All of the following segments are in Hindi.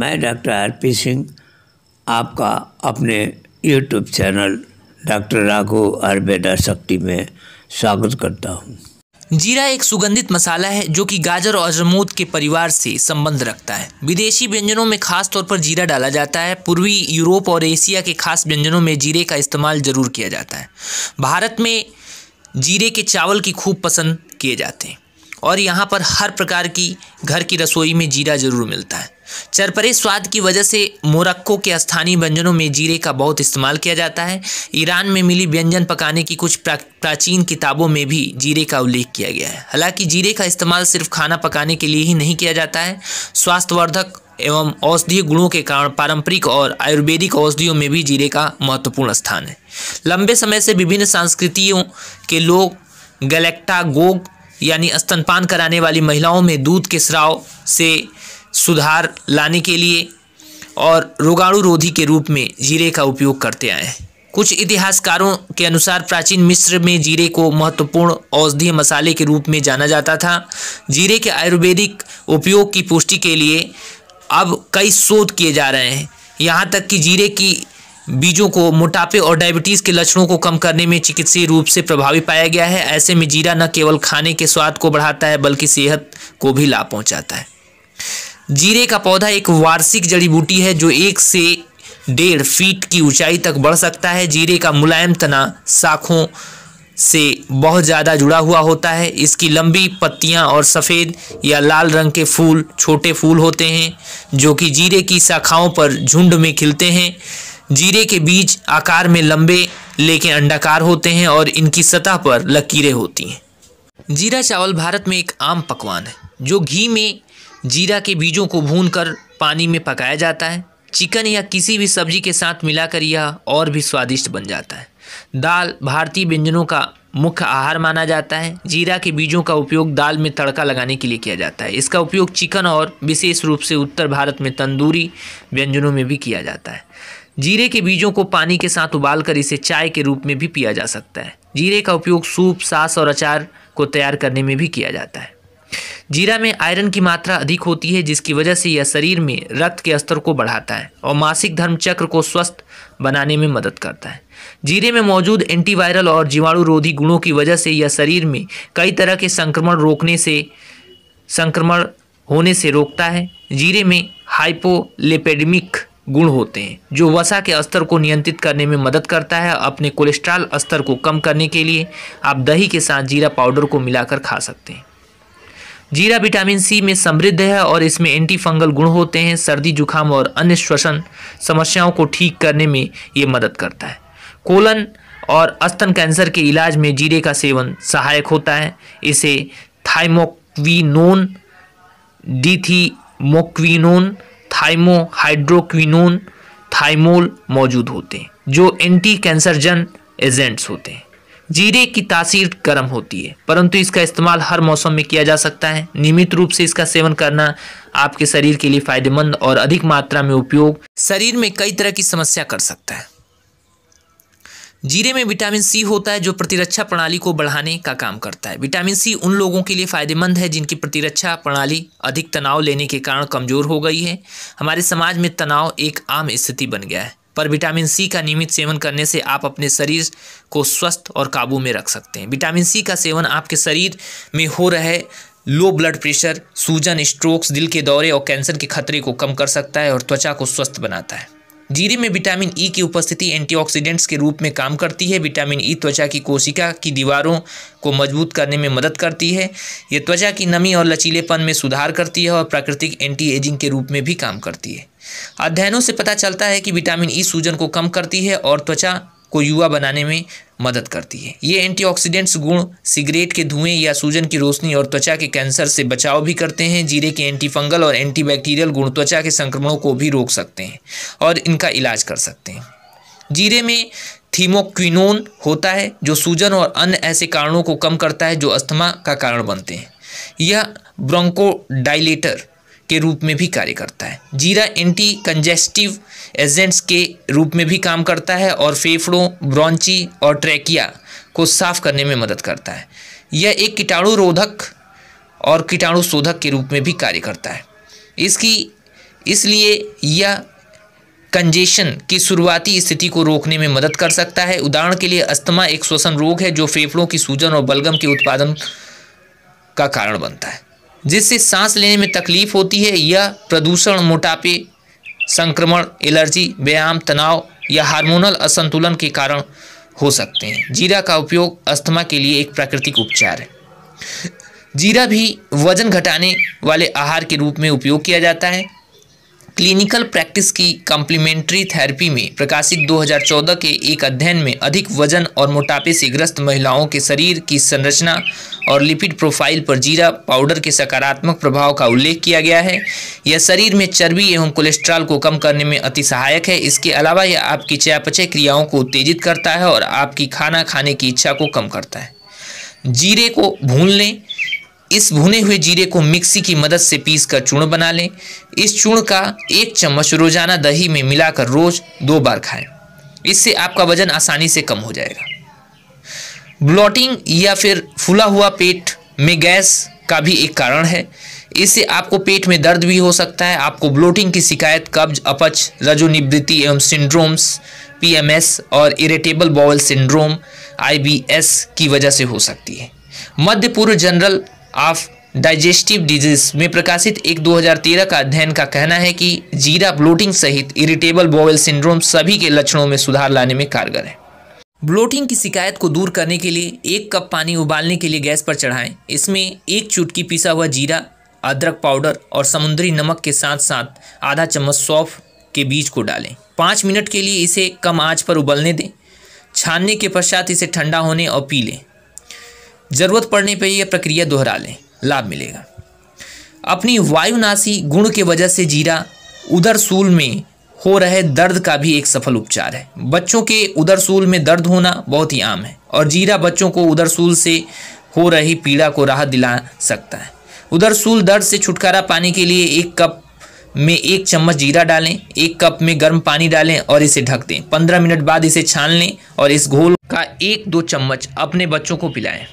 मैं डॉक्टर आर पी सिंह आपका अपने YouTube channel doctor Raghav Ayurveda Shakti में स्वागत करता हूँ जीरा एक सुगंधित मसाला है जो कि गाजर और अजमोद के परिवार से संबंध रखता है विदेशी व्यंजनों में खास तौर पर जीरा डाला जाता है पूर्वी यूरोप और एशिया के खास व्यंजनों में जीरे का इस्तेमाल जरूर किया जाता है भारत में जीरे के चावल की खूब पसंद किए जाते हैं और यहाँ पर हर प्रकार की घर की रसोई में जीरा ज़रूर मिलता है चरपरे स्वाद की वजह से मोरक्को के स्थानीय व्यंजनों में जीरे का बहुत इस्तेमाल किया जाता है ईरान में मिली व्यंजन पकाने की कुछ प्राचीन किताबों में भी जीरे का उल्लेख किया गया है हालांकि जीरे का इस्तेमाल सिर्फ खाना पकाने के लिए ही नहीं किया जाता है स्वास्थ्यवर्धक एवं औषधीय गुणों के कारण पारंपरिक और आयुर्वेदिक औषधियों में भी जीरे का महत्वपूर्ण स्थान है लंबे समय से विभिन्न संस्कृतियों के लोग गलेक्टागोग यानी स्तनपान कराने वाली महिलाओं में दूध के स्राव से सुधार लाने के लिए और रोगाणु रोधी के रूप में जीरे का उपयोग करते आए हैं कुछ इतिहासकारों के अनुसार प्राचीन मिस्र में जीरे को महत्वपूर्ण औषधीय मसाले के रूप में जाना जाता था जीरे के आयुर्वेदिक उपयोग की पुष्टि के लिए अब कई शोध किए जा रहे हैं यहाँ तक कि जीरे की बीजों को मोटापे और डायबिटीज़ के लक्षणों को कम करने में चिकित्सीय रूप से प्रभावी पाया गया है ऐसे में जीरा न केवल खाने के स्वाद को बढ़ाता है बल्कि सेहत को भी लाभ पहुँचाता है जीरे का पौधा एक वार्षिक जड़ी बूटी है जो एक से डेढ़ फीट की ऊंचाई तक बढ़ सकता है जीरे का मुलायम तना शाखों से बहुत ज़्यादा जुड़ा हुआ होता है इसकी लंबी पत्तियां और सफ़ेद या लाल रंग के फूल छोटे फूल होते हैं जो कि जीरे की शाखाओं पर झुंड में खिलते हैं जीरे के बीज आकार में लंबे लेकिन अंडाकार होते हैं और इनकी सतह पर लकीरें होती हैं जीरा चावल भारत में एक आम पकवान है जो घी में जीरा के बीजों को भूनकर पानी में पकाया जाता है चिकन या किसी भी सब्जी के साथ मिलाकर यह और भी स्वादिष्ट बन जाता है दाल भारतीय व्यंजनों का मुख्य आहार माना जाता है जीरा के बीजों का उपयोग दाल में तड़का लगाने के लिए किया जाता है इसका उपयोग चिकन और विशेष रूप से उत्तर भारत में तंदूरी व्यंजनों में भी किया जाता है जीरे के बीजों को पानी के साथ उबालकर इसे चाय के रूप में भी पिया जा सकता है जीरे का उपयोग सूप सास और अचार को तैयार करने में भी किया जाता है जीरा में आयरन की मात्रा अधिक होती है जिसकी वजह से यह शरीर में रक्त के स्तर को बढ़ाता है और मासिक धर्म चक्र को स्वस्थ बनाने में मदद करता है जीरे में मौजूद एंटीवायरल और जीवाणुरोधी गुणों की वजह से यह शरीर में कई तरह के संक्रमण रोकने से संक्रमण होने से रोकता है जीरे में हाइपोलिपेडमिक गुण होते हैं जो वसा के स्तर को नियंत्रित करने में मदद करता है अपने कोलेस्ट्रॉल स्तर को कम करने के लिए आप दही के साथ जीरा पाउडर को मिलाकर खा सकते हैं जीरा विटामिन सी में समृद्ध है और इसमें एंटी फंगल गुण होते हैं सर्दी जुखाम और अन्य श्वसन समस्याओं को ठीक करने में ये मदद करता है कोलन और अस्तन कैंसर के इलाज में जीरे का सेवन सहायक होता है इसे थाइमोक्विनोन डीथीमोक्विनोन थाइमोहाइड्रोक्विनोन थाइमोल मौजूद होते हैं जो एंटी कैंसरजन एजेंट्स होते हैं जीरे की तासीर गर्म होती है परंतु इसका इस्तेमाल हर मौसम में किया जा सकता है नियमित रूप से इसका सेवन करना आपके शरीर के लिए फायदेमंद और अधिक मात्रा में उपयोग शरीर में कई तरह की समस्या कर सकता है जीरे में विटामिन सी होता है जो प्रतिरक्षा प्रणाली को बढ़ाने का काम करता है विटामिन सी उन लोगों के लिए फ़ायदेमंद है जिनकी प्रतिरक्षा प्रणाली अधिक तनाव लेने के कारण कमज़ोर हो गई है हमारे समाज में तनाव एक आम स्थिति बन गया है पर विटामिन सी का नियमित सेवन करने से आप अपने शरीर को स्वस्थ और काबू में रख सकते हैं विटामिन सी का सेवन आपके शरीर में हो रहे लो ब्लड प्रेशर सूजन स्ट्रोक्स दिल के दौरे और कैंसर के खतरे को कम कर सकता है और त्वचा को स्वस्थ बनाता है जीरे में विटामिन ई e की उपस्थिति एंटीऑक्सीडेंट्स के रूप में काम करती है विटामिन ई e त्वचा की कोशिका की दीवारों को मजबूत करने में मदद करती है ये त्वचा की नमी और लचीलेपन में सुधार करती है और प्राकृतिक एंटी एजिंग के रूप में भी काम करती है अध्ययनों से पता चलता है कि विटामिन ई e सूजन को कम करती है और त्वचा को युवा बनाने में मदद करती है ये एंटीऑक्सीडेंट्स गुण सिगरेट के धुएं या सूजन की रोशनी और त्वचा के कैंसर से बचाव भी करते हैं जीरे के एंटीफंगल और एंटीबैक्टीरियल गुण त्वचा के संक्रमणों को भी रोक सकते हैं और इनका इलाज कर सकते हैं जीरे में थीमोक्विनोन होता है जो सूजन और अन्य ऐसे कारणों को कम करता है जो अस्थमा का कारण बनते हैं यह ब्रोंकोडाइलेटर के रूप में भी कार्य करता है जीरा एंटी कंजेस्टिव एजेंट्स के रूप में भी काम करता है और फेफड़ों ब्रॉन्ची और ट्रैकिया को साफ करने में मदद करता है यह एक कीटाणु रोधक और कीटाणु शोधक के रूप में भी कार्य करता है इसकी इसलिए यह कंजेशन की शुरुआती स्थिति को रोकने में मदद कर सकता है उदाहरण के लिए अस्थमा एक श्वसन रोग है जो फेफड़ों की सूजन और बलगम के उत्पादन का कारण बनता है जिससे सांस लेने में तकलीफ होती है या प्रदूषण मोटापे संक्रमण एलर्जी व्यायाम तनाव या हार्मोनल असंतुलन के कारण हो सकते हैं जीरा का उपयोग अस्थमा के लिए एक प्राकृतिक उपचार है जीरा भी वजन घटाने वाले आहार के रूप में उपयोग किया जाता है क्लिनिकल प्रैक्टिस की कॉम्प्लीमेंट्री थेरेपी में प्रकाशित 2014 के एक अध्ययन में अधिक वजन और मोटापे से ग्रस्त महिलाओं के शरीर की संरचना और लिपिड प्रोफाइल पर जीरा पाउडर के सकारात्मक प्रभाव का उल्लेख किया गया है यह शरीर में चर्बी एवं कोलेस्ट्रॉल को कम करने में अति सहायक है इसके अलावा यह आपकी चयापचय क्रियाओं को उत्तेजित करता है और आपकी खाना खाने की इच्छा को कम करता है जीरे को भून लें इस भुने हुए जीरे को मिक्सी की मदद से पीस कर चूर्ण बना लें इस चूर्ण का एक चम्मच रोजाना दही में मिलाकर रोज दो बार खाएं इससे आपका वजन आसानी से कम हो जाएगा ब्लॉटिंग या फिर फूला हुआ पेट में गैस का भी एक कारण है इससे आपको पेट में दर्द भी हो सकता है आपको ब्लोटिंग की शिकायत कब्ज अपच रजोनिवृत्ति एवं सिंड्रोम्स पीएमएस और इरेटेबल बॉवल सिंड्रोम आईबीएस की वजह से हो सकती है मध्य पूर्व जनरल ऑफ डाइजेस्टिव डिजीज में प्रकाशित एक 2013 का अध्ययन का कहना है कि जीरा ब्लोटिंग सहित इरिटेबल बोवेल सिंड्रोम सभी के लक्षणों में सुधार लाने में कारगर है ब्लोटिंग की शिकायत को दूर करने के लिए एक कप पानी उबालने के लिए गैस पर चढ़ाएं इसमें एक चुटकी पिसा हुआ जीरा अदरक पाउडर और समुद्री नमक के साथ साथ आधा चम्मच सौफ के बीज को डालें पाँच मिनट के लिए इसे कम आंच पर उबलने दें छानने के पश्चात इसे ठंडा होने और पी लें ज़रूरत पड़ने पर यह प्रक्रिया दोहरा लें लाभ मिलेगा अपनी वायुनाशी गुण के वजह से जीरा उधर सूल में हो रहे दर्द का भी एक सफल उपचार है बच्चों के उधर सूल में दर्द होना बहुत ही आम है और जीरा बच्चों को उधर सूल से हो रही पीड़ा को राहत दिला सकता है उधर सूल दर्द से छुटकारा पाने के लिए एक कप में एक चम्मच जीरा डालें एक कप में गर्म पानी डालें और इसे ढक दें पंद्रह मिनट बाद इसे छान लें और इस घोल का एक दो चम्मच अपने बच्चों को पिलाएं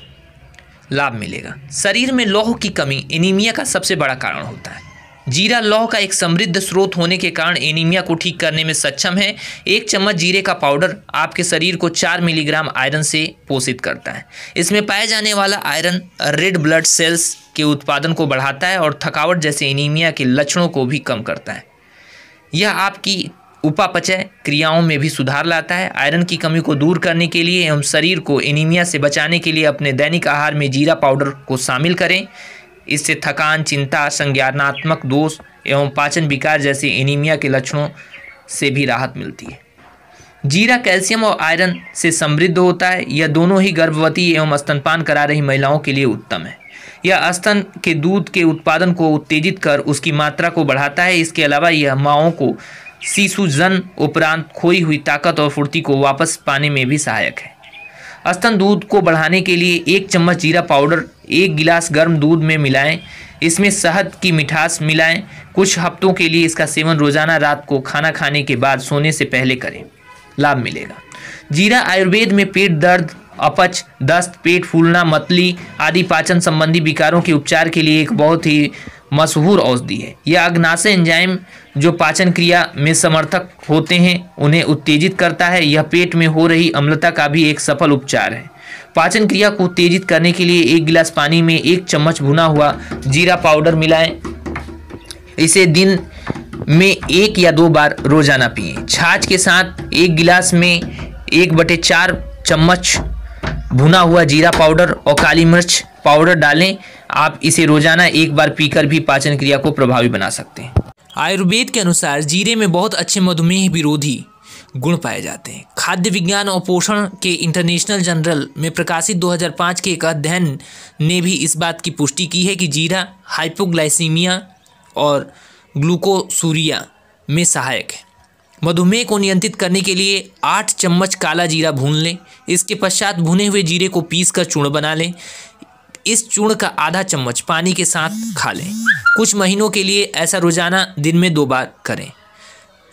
लाभ मिलेगा शरीर में लौह की कमी एनीमिया का सबसे बड़ा कारण होता है जीरा लौह का एक समृद्ध स्रोत होने के कारण एनीमिया को ठीक करने में सक्षम है एक चम्मच जीरे का पाउडर आपके शरीर को चार मिलीग्राम आयरन से पोषित करता है इसमें पाया जाने वाला आयरन रेड ब्लड सेल्स के उत्पादन को बढ़ाता है और थकावट जैसे एनीमिया के लक्षणों को भी कम करता है यह आपकी उपापचय क्रियाओं में भी सुधार लाता है आयरन की कमी को दूर करने के लिए एवं शरीर को एनीमिया से बचाने के लिए अपने दैनिक आहार में जीरा पाउडर को शामिल करें इससे थकान चिंता संज्ञानात्मक दोष एवं पाचन विकार जैसे एनीमिया के लक्षणों से भी राहत मिलती है जीरा कैल्शियम और आयरन से समृद्ध होता है यह दोनों ही गर्भवती एवं स्तनपान करा रही महिलाओं के लिए उत्तम है यह स्तन के दूध के उत्पादन को उत्तेजित कर उसकी मात्रा को बढ़ाता है इसके अलावा यह माओं को सीसु जन उपरांत खोई हुई ताकत और फुर्ती को वापस पाने में भी सहायक है अस्तन दूध को बढ़ाने के लिए एक चम्मच जीरा पाउडर एक गिलास गर्म दूध में मिलाएं इसमें शहद की मिठास मिलाएं कुछ हफ्तों के लिए इसका सेवन रोज़ाना रात को खाना खाने के बाद सोने से पहले करें लाभ मिलेगा जीरा आयुर्वेद में पेट दर्द अपच दस्त पेट फूलना मतली आदि पाचन संबंधी विकारों के उपचार के लिए एक बहुत ही मशहूर औषधि है यह अग्नाशय एंजाइम जो पाचन क्रिया में समर्थक होते हैं उन्हें उत्तेजित करता है यह पेट में हो रही अम्लता का भी एक सफल उपचार है पाचन क्रिया को उत्तेजित करने के लिए एक गिलास पानी में एक चम्मच भुना हुआ जीरा पाउडर मिलाएं इसे दिन में एक या दो बार रोजाना पिए छाछ के साथ एक गिलास में एक बटे चार चम्मच भुना हुआ जीरा पाउडर और काली मिर्च पाउडर डालें आप इसे रोजाना एक बार पीकर भी पाचन क्रिया को प्रभावी बना सकते हैं आयुर्वेद के अनुसार जीरे में बहुत अच्छे मधुमेह विरोधी गुण पाए जाते हैं खाद्य विज्ञान और पोषण के इंटरनेशनल जनरल में प्रकाशित 2005 के एक अध्ययन ने भी इस बात की पुष्टि की है कि जीरा हाइपोग्लाइसीमिया और ग्लूकोसूरिया में सहायक है मधुमेह को नियंत्रित करने के लिए आठ चम्मच काला जीरा भून लें इसके पश्चात भुने हुए जीरे को पीस कर चूर्ण बना लें इस चूर्ण का आधा चम्मच पानी के साथ खा लें कुछ महीनों के लिए ऐसा रोजाना दिन में दो बार करें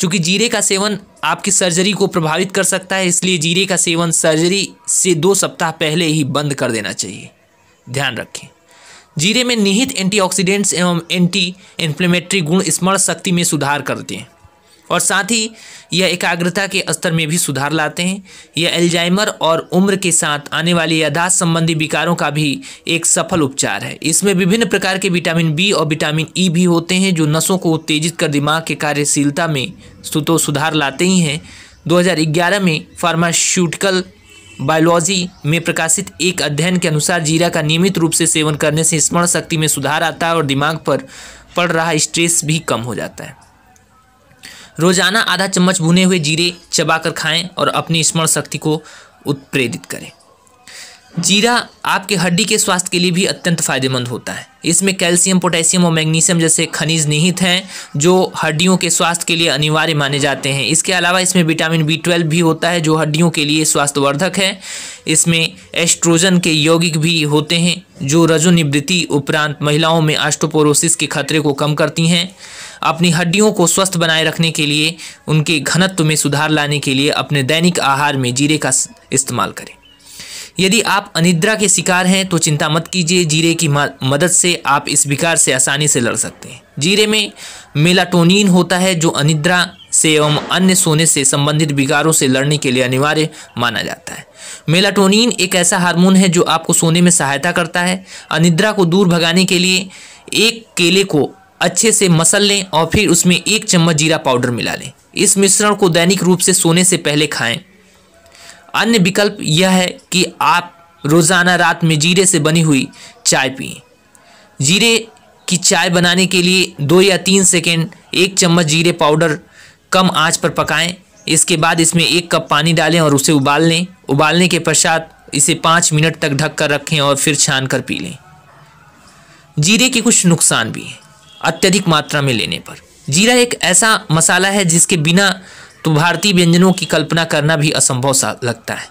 चूँकि जीरे का सेवन आपकी सर्जरी को प्रभावित कर सकता है इसलिए जीरे का सेवन सर्जरी से दो सप्ताह पहले ही बंद कर देना चाहिए ध्यान रखें जीरे में निहित एंटीऑक्सीडेंट्स एवं एंटी इन्फ्लेमेटरी गुण स्मरण शक्ति में सुधार करते हैं और साथ ही यह एकाग्रता के स्तर में भी सुधार लाते हैं यह एल्जाइमर और उम्र के साथ आने वाली यादाश संबंधी विकारों का भी एक सफल उपचार है इसमें विभिन्न प्रकार के विटामिन बी और विटामिन ई भी होते हैं जो नसों को उत्तेजित कर दिमाग के कार्यशीलता में तो सुधार लाते ही हैं 2011 में फार्मास्यूटिकल बायोलॉजी में प्रकाशित एक अध्ययन के अनुसार जीरा का नियमित रूप से सेवन करने से स्मरण शक्ति में सुधार आता है और दिमाग पर पड़ रहा स्ट्रेस भी कम हो जाता है रोजाना आधा चम्मच भुने हुए जीरे चबाकर खाएं और अपनी स्मरण शक्ति को उत्प्रेरित करें जीरा आपके हड्डी के स्वास्थ्य के लिए भी अत्यंत फायदेमंद होता है इसमें कैल्शियम पोटेशियम और मैग्नीशियम जैसे खनिज निहित हैं जो हड्डियों के स्वास्थ्य के लिए अनिवार्य माने जाते हैं इसके अलावा इसमें विटामिन बी ट्वेल्व भी होता है जो हड्डियों के लिए स्वास्थ्यवर्धक है इसमें एस्ट्रोजन के यौगिक भी होते हैं जो रजोनिवृत्ति उपरांत महिलाओं में आस्टोपोरोसिस के खतरे को कम करती हैं अपनी हड्डियों को स्वस्थ बनाए रखने के लिए उनके घनत्व में सुधार लाने के लिए अपने दैनिक आहार में जीरे का इस्तेमाल करें यदि आप अनिद्रा के शिकार हैं तो चिंता मत कीजिए जीरे की मदद से आप इस विकार से आसानी से लड़ सकते हैं जीरे में मेलाटोनिन होता है जो अनिद्रा से एवं अन्य सोने से संबंधित विकारों से लड़ने के लिए अनिवार्य माना जाता है मेलाटोनिन एक ऐसा हार्मोन है जो आपको सोने में सहायता करता है अनिद्रा को दूर भगाने के लिए एक केले को अच्छे से मसल लें और फिर उसमें एक चम्मच जीरा पाउडर मिला लें इस मिश्रण को दैनिक रूप से सोने से पहले खाएं अन्य विकल्प यह है कि आप रोज़ाना रात में जीरे से बनी हुई चाय पिए जीरे की चाय बनाने के लिए दो या तीन सेकेंड एक चम्मच जीरे पाउडर कम आँच पर पकाएं इसके बाद इसमें एक कप पानी डालें और उसे उबाल लें उबालने के पश्चात इसे पाँच मिनट तक ढक कर रखें और फिर छान कर पी लें जीरे के कुछ नुकसान भी हैं अत्यधिक मात्रा में लेने पर जीरा एक ऐसा मसाला है जिसके बिना तो भारतीय व्यंजनों की कल्पना करना भी असंभव सा लगता है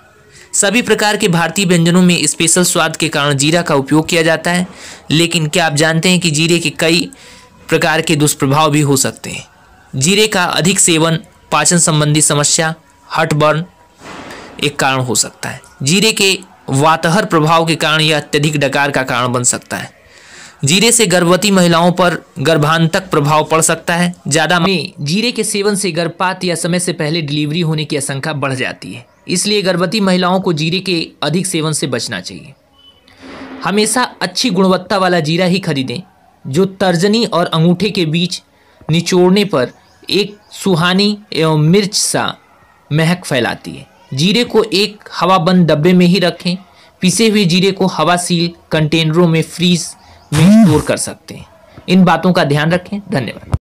सभी प्रकार के भारतीय व्यंजनों में स्पेशल स्वाद के कारण जीरा का उपयोग किया जाता है लेकिन क्या आप जानते हैं कि जीरे के कई प्रकार के दुष्प्रभाव भी हो सकते हैं जीरे का अधिक सेवन पाचन संबंधी समस्या हटबर्न एक कारण हो सकता है जीरे के वातहर प्रभाव के कारण यह अत्यधिक डकार का कारण बन सकता है जीरे से गर्भवती महिलाओं पर गर्भांतक प्रभाव पड़ सकता है ज़्यादा में जीरे के सेवन से गर्भपात या समय से पहले डिलीवरी होने की आशंका बढ़ जाती है इसलिए गर्भवती महिलाओं को जीरे के अधिक सेवन से बचना चाहिए हमेशा अच्छी गुणवत्ता वाला जीरा ही खरीदें जो तर्जनी और अंगूठे के बीच निचोड़ने पर एक सुहानी एवं मिर्च सा महक फैलाती है जीरे को एक हवाबंद डब्बे में ही रखें पिसे हुए जीरे को हवा सील कंटेनरों में फ्रीज में स्टोर कर सकते हैं इन बातों का ध्यान रखें धन्यवाद